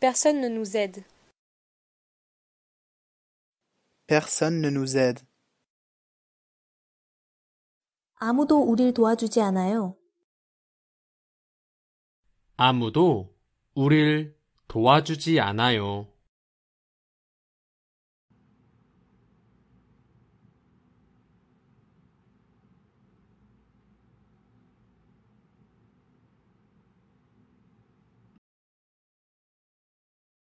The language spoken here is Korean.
Personne ne nous aide. Personne ne nous aide. 아무도 우릴 도와주지 않아요. 아무도 우릴 도와주지 않아요.